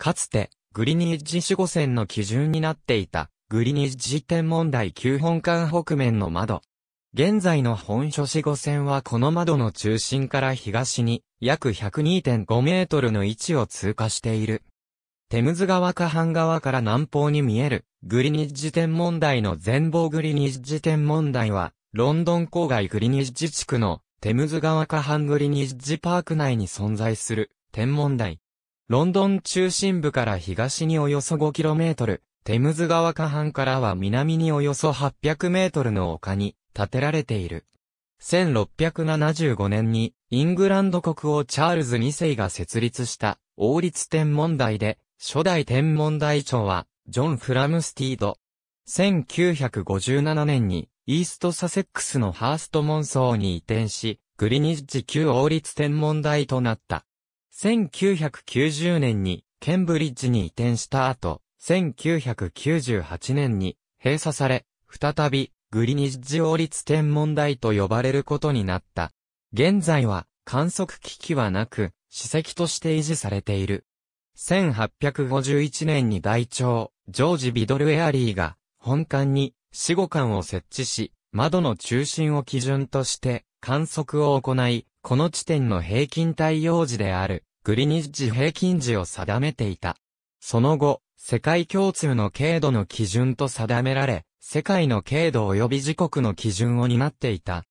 かつて、グリニッジ守護線の基準になっていた、グリニッジ天文台旧本館北面の窓。現在の本書守護線はこの窓の中心から東に約102.5メートルの位置を通過している。テムズ川下半川から南方に見えるグリニッジ天文台の全貌グリニッジ天文台はロンドン郊外グリニッジ地区のテムズ川下半グリニッジパーク内に存在する天文台。ロンドン中心部から東におよそ 5km、テムズ川下半からは南におよそ 800m の丘に建てられている。1675年にイングランド国王チャールズ2世が設立した王立天文台で初代天文台長はジョン・フラムスティード。1957年にイーストサセックスのハーストモンソーに移転しグリニッジ旧王立天文台となった。1990年にケンブリッジに移転した後、1998年に閉鎖され、再びグリニッジ王立天文台と呼ばれることになった。現在は観測機器はなく、史跡として維持されている。1851年に大長、ジョージ・ビドル・エアリーが、本館に死後館を設置し、窓の中心を基準として観測を行い、この地点の平均対応時であるグリニッジ平均時を定めていた。その後、世界共通の経度の基準と定められ、世界の経度及び時刻の基準を担っていた。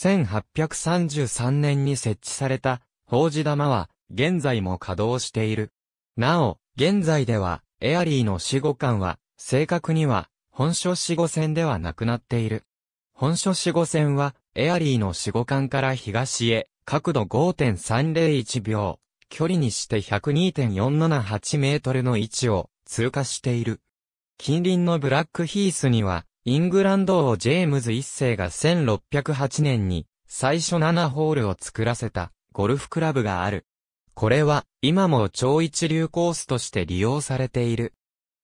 1833年に設置された、法事玉は、現在も稼働している。なお、現在では、エアリーの死後間は、正確には、本書死後線ではなくなっている。本書死後線は、エアリーの死後間から東へ、角度5.301秒、距離にして102.478メートルの位置を通過している。近隣のブラックヒースには、イングランド王ジェームズ一世が1608年に最初7ホールを作らせたゴルフクラブがある。これは今も超一流コースとして利用されている。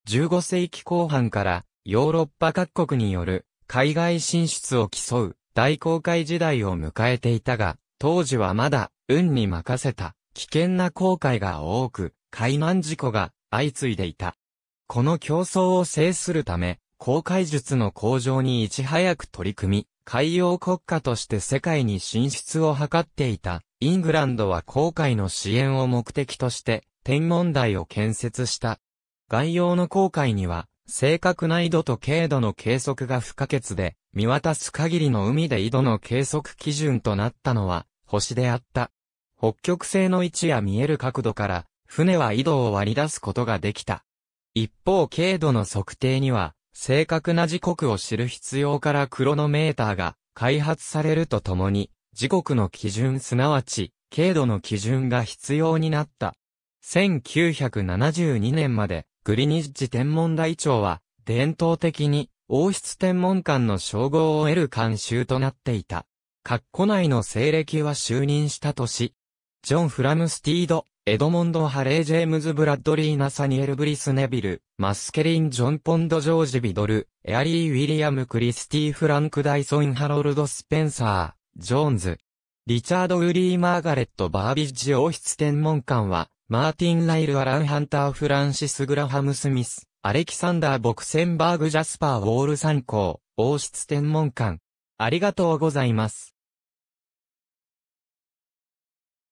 15世紀後半からヨーロッパ各国による海外進出を競う大航海時代を迎えていたが、当時はまだ運に任せた危険な航海が多く、海難事故が相次いでいた。この競争を制するため、航海術の向上にいち早く取り組み、海洋国家として世界に進出を図っていた、イングランドは航海の支援を目的として、天文台を建設した。外洋の航海には、正確な緯度と経度の計測が不可欠で、見渡す限りの海で緯度の計測基準となったのは、星であった。北極星の位置や見える角度から、船は緯度を割り出すことができた。一方、経度の測定には、正確な時刻を知る必要からクロノメーターが開発されるとともに、時刻の基準すなわち、経度の基準が必要になった。1972年まで、グリニッジ天文台長は、伝統的に、王室天文館の称号を得る慣習となっていた。括弧内の西暦は就任した年、ジョン・フラムスティード、エドモンド・ハレー・ジェームズ・ブラッドリー・ナサニエル・ブリス・ネビル、マスケリン・ジョン・ポンド・ジョージ・ビドル、エアリー・ウィリアム・クリスティ・フランク・ダイソン・ハロルド・スペンサー、ジョーンズ、リチャード・ウリー・マーガレット・バービッジ王室天文館は、マーティン・ライル・アラン・ハンター・フランシス・グラハム・スミス、アレキサンダー・ボクセンバーグ・ジャスパー・ウォール参考、王室天文館。ありがとうございます。